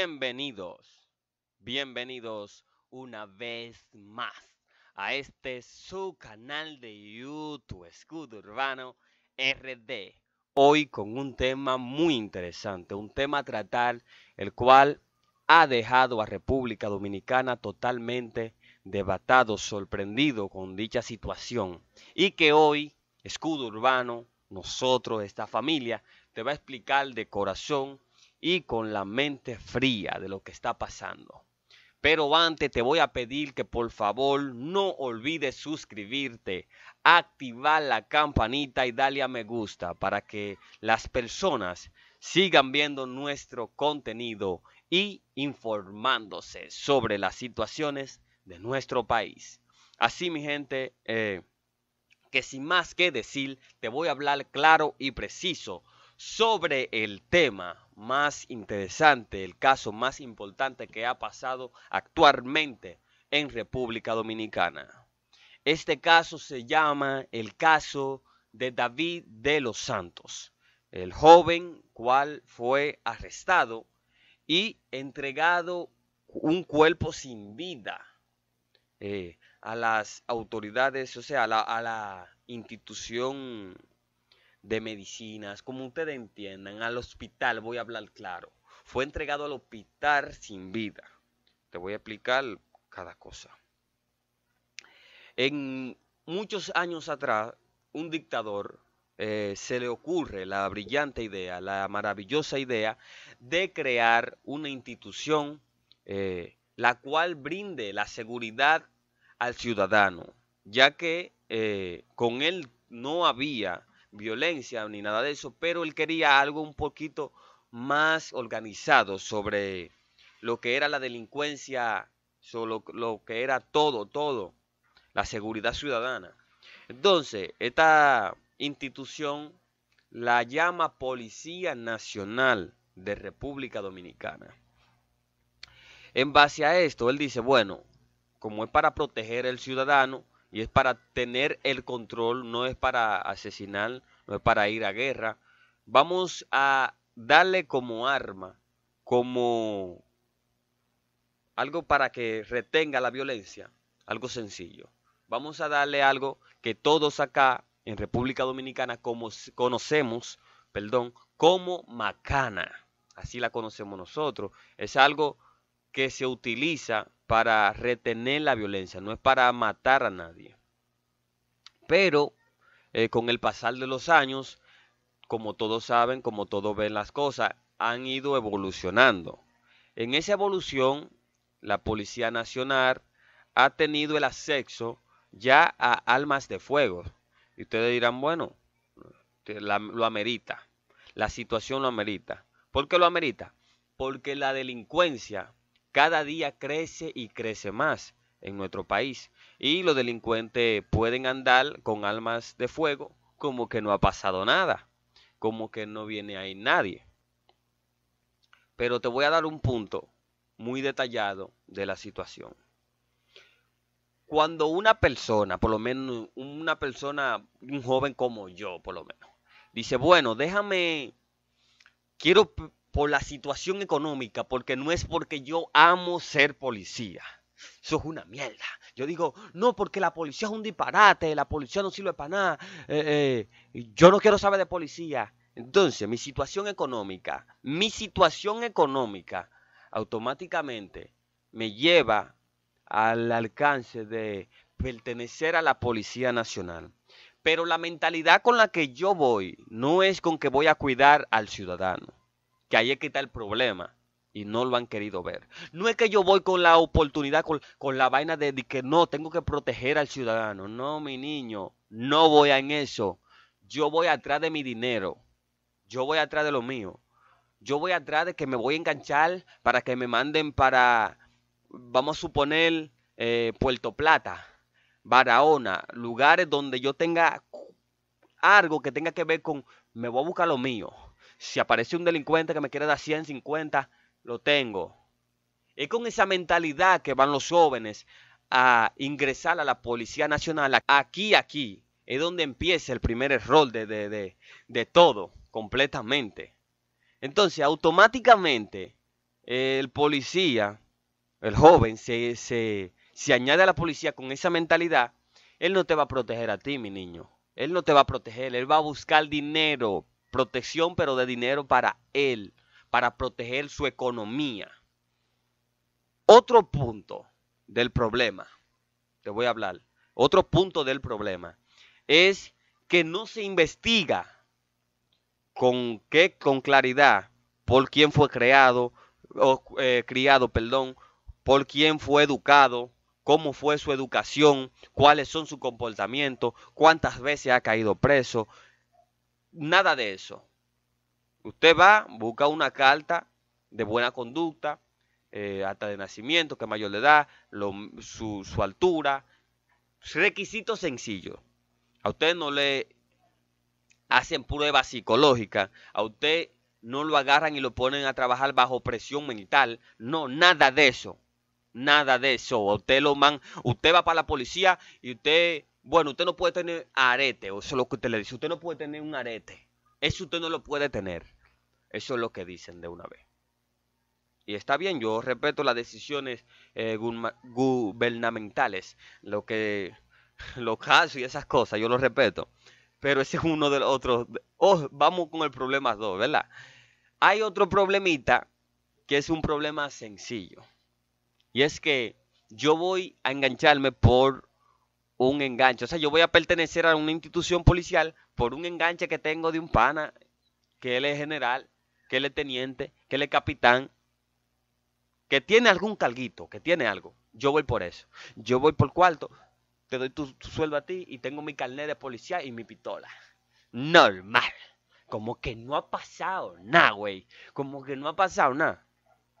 Bienvenidos, bienvenidos una vez más a este su canal de YouTube Escudo Urbano RD. Hoy con un tema muy interesante, un tema tratar el cual ha dejado a República Dominicana totalmente debatado, sorprendido con dicha situación y que hoy Escudo Urbano, nosotros, esta familia, te va a explicar de corazón y con la mente fría de lo que está pasando. Pero antes te voy a pedir que por favor no olvides suscribirte, activar la campanita y darle a me gusta para que las personas sigan viendo nuestro contenido y informándose sobre las situaciones de nuestro país. Así mi gente, eh, que sin más que decir, te voy a hablar claro y preciso sobre el tema más interesante, el caso más importante que ha pasado actualmente en República Dominicana. Este caso se llama el caso de David de los Santos, el joven cual fue arrestado y entregado un cuerpo sin vida eh, a las autoridades, o sea, a la, a la institución de medicinas, como ustedes entiendan, al hospital, voy a hablar claro. Fue entregado al hospital sin vida. Te voy a explicar cada cosa. En muchos años atrás, un dictador eh, se le ocurre la brillante idea, la maravillosa idea de crear una institución eh, la cual brinde la seguridad al ciudadano, ya que eh, con él no había violencia ni nada de eso, pero él quería algo un poquito más organizado sobre lo que era la delincuencia, sobre lo, que era todo, todo, la seguridad ciudadana. Entonces, esta institución la llama Policía Nacional de República Dominicana. En base a esto, él dice, bueno, como es para proteger al ciudadano, y es para tener el control, no es para asesinar, no es para ir a guerra. Vamos a darle como arma, como algo para que retenga la violencia, algo sencillo. Vamos a darle algo que todos acá en República Dominicana como, conocemos, perdón, como macana. Así la conocemos nosotros. Es algo que se utiliza para retener la violencia, no es para matar a nadie. Pero eh, con el pasar de los años, como todos saben, como todos ven las cosas, han ido evolucionando. En esa evolución, la Policía Nacional ha tenido el acceso ya a almas de fuego. Y ustedes dirán, bueno, lo amerita, la situación lo amerita. ¿Por qué lo amerita? Porque la delincuencia cada día crece y crece más en nuestro país. Y los delincuentes pueden andar con almas de fuego como que no ha pasado nada, como que no viene ahí nadie. Pero te voy a dar un punto muy detallado de la situación. Cuando una persona, por lo menos una persona, un joven como yo, por lo menos, dice, bueno, déjame, quiero por la situación económica, porque no es porque yo amo ser policía. Eso es una mierda. Yo digo, no, porque la policía es un disparate, la policía no sirve para nada, eh, eh, yo no quiero saber de policía. Entonces, mi situación económica, mi situación económica automáticamente me lleva al alcance de pertenecer a la Policía Nacional. Pero la mentalidad con la que yo voy no es con que voy a cuidar al ciudadano que ahí es que está el problema y no lo han querido ver. No es que yo voy con la oportunidad, con, la vaina de, que no, tengo que proteger al ciudadano. No, mi niño, no voy en eso. Yo voy atrás de mi dinero. Yo voy atrás de lo mío. Yo voy atrás de que me voy a enganchar para que me manden para, vamos a suponer, eh, Puerto Plata, Barahona, lugares donde yo tenga algo que tenga que ver con, me voy a buscar lo mío. Si aparece un delincuente que me quiere dar 150, lo tengo. Es con esa mentalidad que van los jóvenes a ingresar a la Policía Nacional. Aquí, aquí, es donde empieza el primer error de, de, de, de todo, completamente. Entonces, automáticamente, el policía, el joven, se, se añade a la policía con esa mentalidad. Él no te va a proteger a ti, mi niño. Él no te va a proteger, él va a buscar dinero protección, pero de dinero para él, para proteger su economía. Otro punto del problema, te voy a hablar, otro punto del problema es que no se investiga con, qué, con claridad por quién fue creado, o, eh, criado, perdón, por quién fue educado, cómo fue su educación, cuáles son su comportamiento, cuántas veces ha caído preso, nada de eso. Usted va, busca una carta de buena conducta, hasta eh, de nacimiento, que mayor le edad, su, altura. Requisitos sencillos. A usted no le hacen pruebas psicológicas. A usted no lo agarran y lo ponen a trabajar bajo presión mental. No, nada de eso. Nada de eso. lo usted va para la policía y usted bueno, usted no puede tener arete, o eso es lo que usted le dice. Usted no puede tener un arete. Eso usted no lo puede tener. Eso es lo que dicen de una vez. Y está bien, yo respeto las decisiones eh, gubernamentales, lo que los casos y esas cosas, yo lo respeto. Pero ese es uno de los otros. Oh, vamos con el problema 2, ¿verdad? Hay otro problemita que es un problema sencillo. Y es que yo voy a engancharme por un enganche. O sea, yo voy a pertenecer a una institución policial por un enganche que tengo de un pana, que él es general, que él es teniente, que él es capitán, que tiene algún calguito, que tiene algo. Yo voy por eso. Yo voy por cuarto, te doy tu, sueldo a ti y tengo mi carnet de policía y mi pistola. Normal. Como que no ha pasado nada, güey. Como que no ha pasado nada.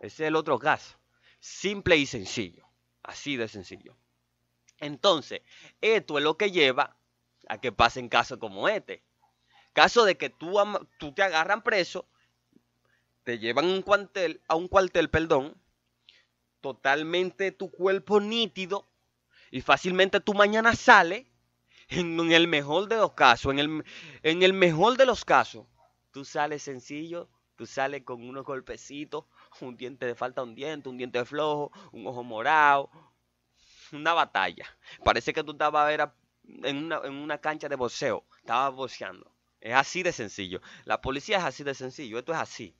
Ese es el otro caso. Simple y sencillo. Así de sencillo. Entonces, esto es lo que lleva a que pasen casos como este. Caso de que tú, te agarran preso, te llevan un cuartel, a un cuartel, perdón, totalmente tu cuerpo nítido y fácilmente tu mañana sale en, el mejor de los casos, en el, en el mejor de los casos, tú sales sencillo, tú sales con unos golpecitos, un diente de falta, un diente, un diente flojo, un ojo morado, una batalla. Parece que tú estabas en, una, cancha de boxeo, estabas boxeando. Es así de sencillo. La policía es así de sencillo. Esto es así.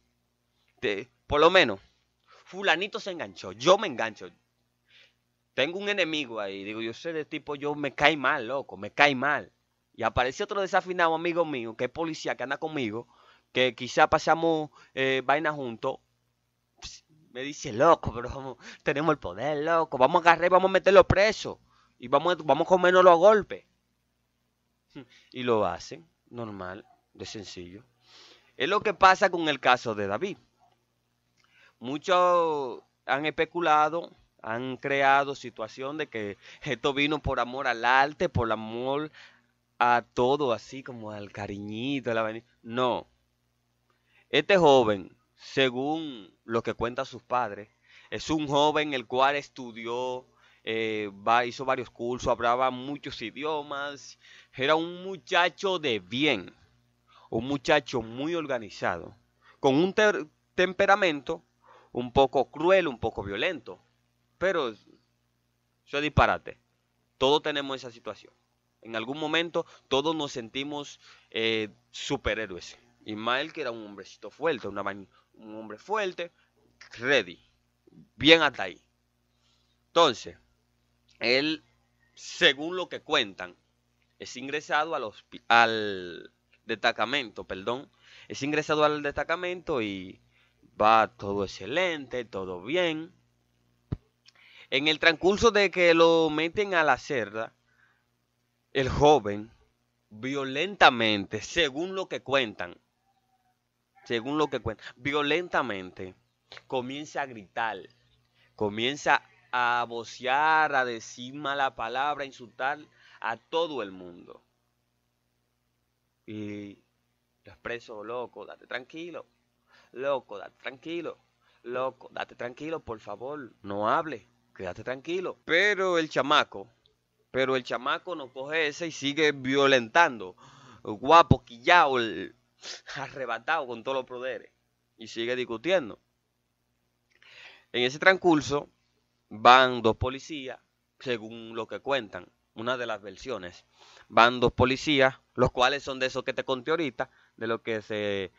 por lo menos, fulanito se enganchó. Yo me engancho. Tengo un enemigo ahí. Digo, yo soy de tipo, yo me cae mal, loco. Me cae mal. Y aparece otro desafinado amigo mío, que es policía, que anda conmigo, que quizá pasamos eh, vaina juntos. Me dice, loco, pero tenemos el poder, loco. Vamos a agarrar y vamos a meterlo preso. Y vamos, a, vamos a comernos los golpes. Y lo hacen, normal, de sencillo. Es lo que pasa con el caso de David. Muchos han especulado, han creado situación de que esto vino por amor al arte, por amor a todo, así como al cariñito, la No. Este joven según lo que cuentan sus padres, es un joven el cual estudió, eh, hizo varios cursos, hablaba muchos idiomas, era un muchacho de bien, un muchacho muy organizado, con un temperamento un poco cruel, un poco violento, pero yo disparate, todos tenemos esa situación. En algún momento todos nos sentimos eh, superhéroes. Y Mal que era un hombrecito fuerte, una, un hombre fuerte, ready, bien hasta ahí. Entonces, él, según lo que cuentan, es ingresado al, al destacamento, perdón, es ingresado al destacamento y va todo excelente, todo bien. En el transcurso de que lo meten a la cerda, el joven violentamente, según lo que cuentan, según lo que cuenta, violentamente comienza a gritar, comienza a vocear, a decir mala palabra, a insultar a todo el mundo. Y los presos, loco, date tranquilo, loco, date tranquilo, loco, date tranquilo, por favor, no hable, quédate tranquilo. Pero el chamaco, pero el chamaco no coge ese y sigue violentando. Guapo, quillao, el, arrebatado con todos los poderes y sigue discutiendo. En ese transcurso van dos policías, según lo que cuentan, una de las versiones. Van dos policías, los cuales son de esos que te conté ahorita, de los que se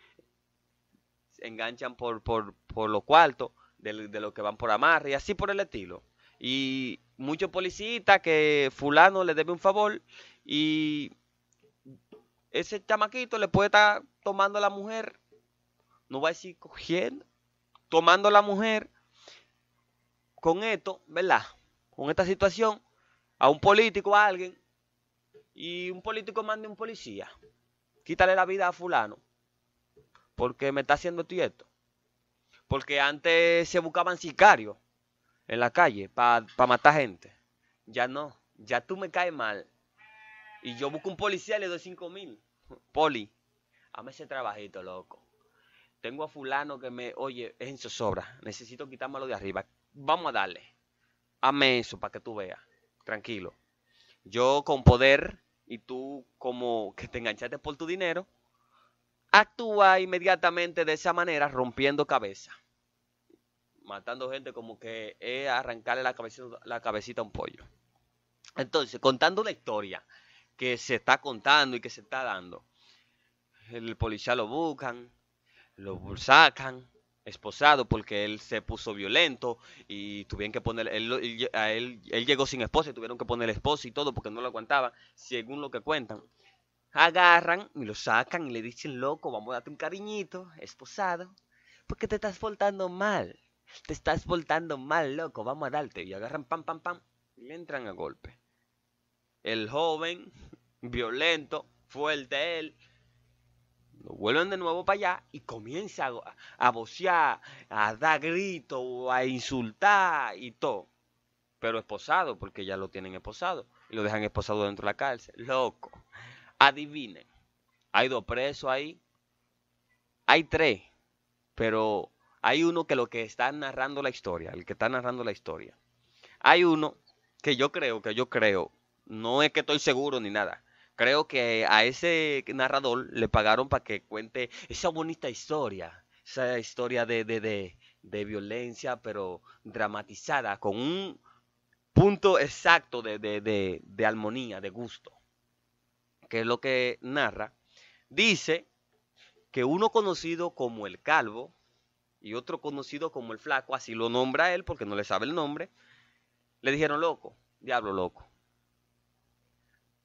enganchan por, por, por los cuartos, de, de los que van por amarre y así por el estilo. Y muchos policías que fulano le debe un favor y ese chamaquito le puede estar tomando a la mujer, no va a decir cogiendo, tomando a la mujer con esto, ¿verdad? Con esta situación, a un político, a alguien, y un político mande a un policía, quítale la vida a fulano, porque me está haciendo esto Porque antes se buscaban sicarios en la calle para matar gente. Ya no, ya tú me caes mal. Y yo busco un policía y le doy 5 mil. Poli, hazme ese trabajito, loco. Tengo a fulano que me, oye, es en zozobra. Necesito quitármelo de arriba. Vamos a darle. Hazme eso para que tú veas. Tranquilo. Yo con poder y tú como que te enganchaste por tu dinero, actúa inmediatamente de esa manera rompiendo cabeza. Matando gente como que es arrancarle la cabecita, la cabecita a un pollo. Entonces, contando la historia que se está contando y que se está dando. El policía lo buscan, lo sacan, esposado porque él se puso violento y tuvieron que poner él, a él, él llegó sin esposa y tuvieron que poner esposo y todo porque no lo aguantaba según lo que cuentan. Agarran y lo sacan y le dicen, loco, vamos a darte un cariñito, esposado, porque te estás voltando mal, te estás voltando mal, loco, vamos a darte. Y agarran, pam, pam, pam, y le entran a golpe el joven, violento, fuerte él. Lo vuelven de nuevo para allá y comienza a, bocear, vocear, a dar gritos, a insultar y todo. Pero esposado, porque ya lo tienen esposado. Y lo dejan esposado dentro de la cárcel. Loco. Adivinen. Hay dos presos ahí. Hay tres. Pero hay uno que lo que está narrando la historia. El que está narrando la historia. Hay uno que yo creo, que yo creo no es que estoy seguro ni nada. Creo que a ese narrador le pagaron para que cuente esa bonita historia. Esa historia de, de violencia, pero dramatizada, con un punto exacto de, de armonía, de gusto. Que es lo que narra. Dice que uno conocido como el Calvo y otro conocido como el Flaco, así lo nombra él porque no le sabe el nombre, le dijeron loco, diablo loco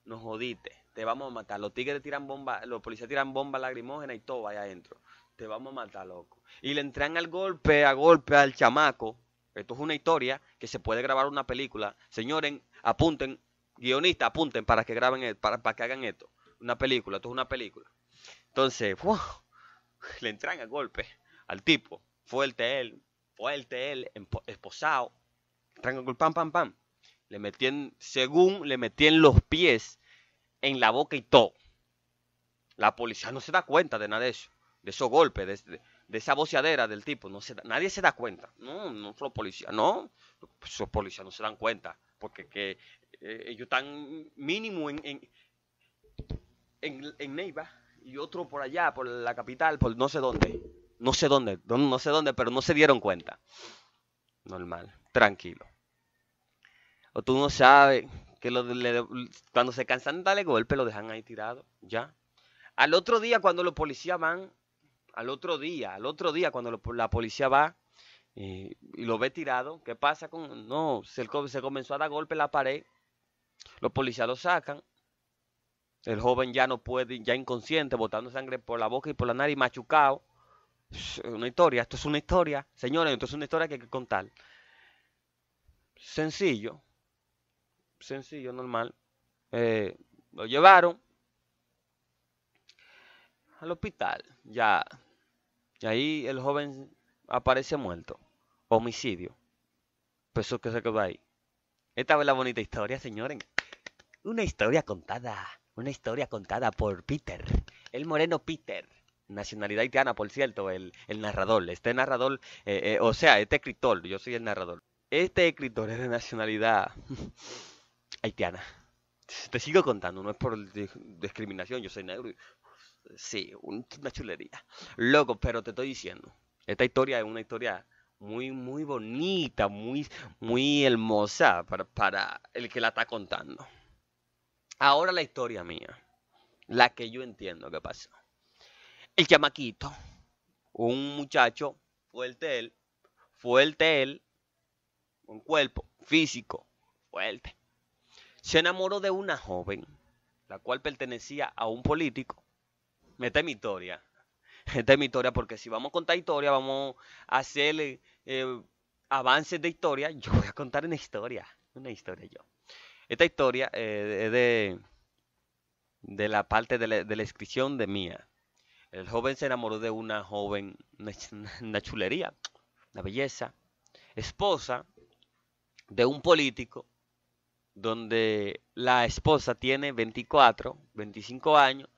nos jodiste, te vamos a matar. Los tigres tiran bombas, los policías tiran bombas lagrimógenas y todo allá adentro. Te vamos a matar, loco. Y le entran al golpe, a golpe al chamaco. Esto es una historia que se puede grabar una película. Señores, apunten, guionistas, apunten para que graben, para, para que hagan esto. Una película, esto es una película. Entonces, le entran al golpe al tipo. Fuerte él, fuerte él, esposado. Entran al golpe, pam, pam, pam. Le metían, según le metían los pies en la boca y todo. La policía no se da cuenta de nada de eso, de esos golpes, de, de esa boceadera del tipo. No se nadie se da cuenta. No, no los policías, no. Esos pues policías no se dan cuenta porque que, eh, ellos están mínimo en, en, Neiva y otro por allá, por la capital, por no sé dónde. No sé dónde, no sé dónde, pero no se dieron cuenta. Normal, tranquilo o tú no sabes que cuando se cansan de darle golpe lo dejan ahí tirado, ya. Al otro día cuando los policías van, al otro día, al otro día cuando la policía va eh, y, lo ve tirado, ¿qué pasa con...? No, se, se comenzó a dar golpe en la pared, los policías lo sacan, el joven ya no puede, ya inconsciente, botando sangre por la boca y por la nariz, machucado. Una historia, esto es una historia, señores, esto es una historia que hay que contar. Sencillo, sencillo, normal. Eh, lo llevaron al hospital. Ya. Y ahí el joven aparece muerto. Homicidio. Pues eso que se quedó ahí. Esta es la bonita historia, señores. Una historia contada. Una historia contada por Peter. El moreno Peter. Nacionalidad haitiana, por cierto, el, narrador. Este narrador, eh, eh, o sea, este escritor, yo soy el narrador. Este escritor es de nacionalidad haitiana. Te sigo contando, no es por discriminación, yo soy negro. Sí, una chulería. Loco, pero te estoy diciendo, esta historia es una historia muy, muy bonita, muy, muy hermosa para, para el que la está contando. Ahora la historia mía, la que yo entiendo que pasó. El chamaquito, un muchacho fuerte él, fuerte él, un cuerpo físico fuerte, se enamoró de una joven, la cual pertenecía a un político. mete mi historia. Esta es mi historia, porque si vamos a contar historia, vamos a hacer eh, avances de historia. Yo voy a contar una historia. Una historia yo. Esta historia eh, es de, de la parte de la, de inscripción de Mía. El joven se enamoró de una joven, una chulería, una belleza, esposa de un político donde la esposa tiene 24, 25 años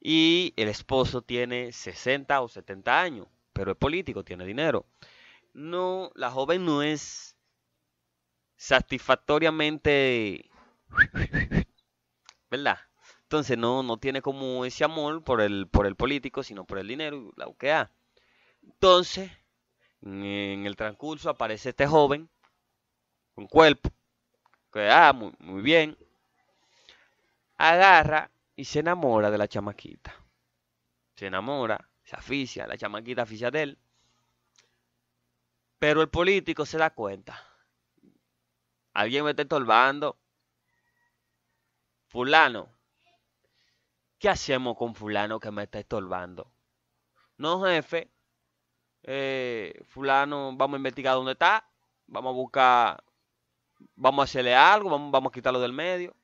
y el esposo tiene 60 o 70 años, pero es político, tiene dinero. No, la joven no es satisfactoriamente, ¿verdad? Entonces no, tiene como ese amor por el, por el político, sino por el dinero, la UQA. Entonces, en el transcurso aparece este joven con cuerpo, que, ah, muy, bien. Agarra y se enamora de la chamaquita. Se enamora, se aficia, la chamaquita aficia de él. Pero el político se da cuenta. Alguien me está estorbando. Fulano, ¿qué hacemos con fulano que me está estorbando? No, jefe. Eh, fulano, vamos a investigar dónde está. Vamos a buscar Vamos a hacerle algo, vamos, a quitarlo del medio.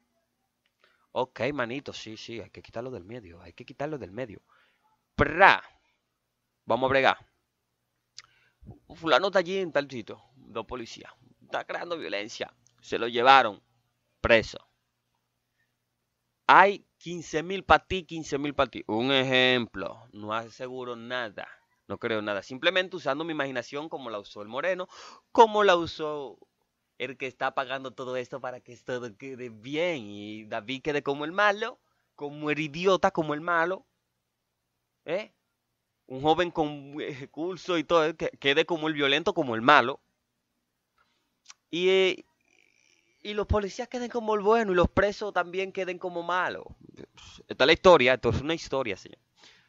Ok, manito, sí, sí, hay que quitarlo del medio, hay que quitarlo del medio. Pra. Vamos a bregar. Fulano está allí en tal sitio, dos policías. Está creando violencia. Se lo llevaron preso. Hay 15 mil para ti, 15 mil para ti. Un ejemplo, no aseguro nada, no creo nada. Simplemente usando mi imaginación como la usó el Moreno, como la usó el que está pagando todo esto para que esto quede bien y David quede como el malo, como el idiota, como el malo. ¿Eh? Un joven con curso y todo, quede como el violento, como el malo. Y, y los policías queden como el bueno y los presos también queden como malos. Esta es la historia, esto es una historia, señor.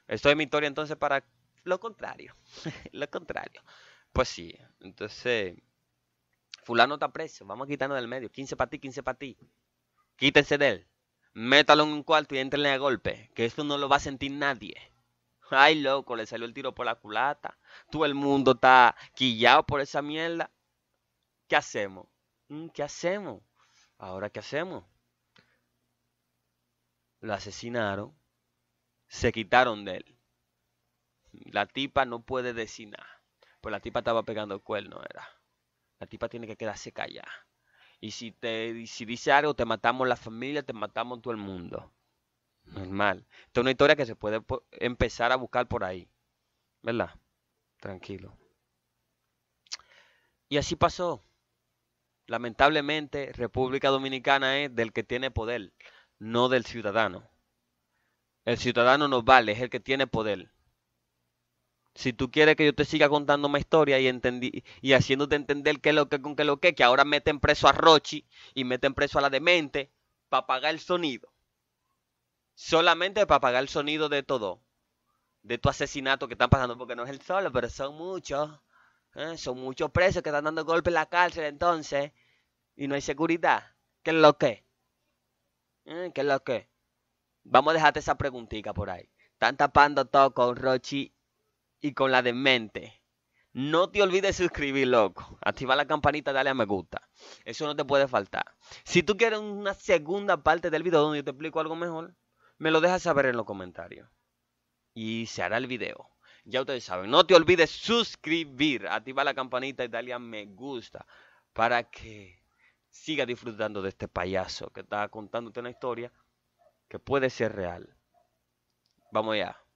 Esto es mi historia entonces para lo contrario. lo contrario. Pues sí, entonces Fulano está preso, vamos a quitarnos del medio. 15 para ti, 15 para ti. Quítense de él. Métalo en un cuarto y entrenle a golpe, que esto no lo va a sentir nadie. Ay, loco, le salió el tiro por la culata. Todo el mundo está quillado por esa mierda. ¿Qué hacemos? Mm, ¿Qué hacemos? Ahora, ¿qué hacemos? Lo asesinaron. Se quitaron de él. La tipa no puede decir nada. Pues la tipa estaba pegando el cuerno, era. La tipa tiene que quedarse callada. Y si, te, si dice algo, te matamos la familia, te matamos todo el mundo. Normal. Esta es una historia que se puede empezar a buscar por ahí. ¿Verdad? Tranquilo. Y así pasó. Lamentablemente, República Dominicana es del que tiene poder, no del ciudadano. El ciudadano nos vale, es el que tiene poder. Si tú quieres que yo te siga contando una historia y, entendí, y haciéndote entender qué es lo que con qué lo que, que ahora meten preso a Rochi y meten preso a la demente para pagar el sonido. Solamente para pagar el sonido de todo. De tu asesinato que están pasando, porque no es el solo, pero son muchos. ¿eh? Son muchos presos que están dando golpe en la cárcel entonces. Y no hay seguridad. ¿Qué es lo que? ¿Eh? ¿Qué es lo que? Vamos a dejarte esa preguntita por ahí. Están tapando todo con Rochi y con la de mente. No te olvides suscribir, loco. Activa la campanita, dale a me gusta. Eso no te puede faltar. Si tú quieres una segunda parte del video donde yo te explico algo mejor, me lo dejas saber en los comentarios. Y se hará el video. Ya ustedes saben, no te olvides suscribir, Activa la campanita y dale a me gusta para que siga disfrutando de este payaso que está contándote una historia que puede ser real. Vamos ya.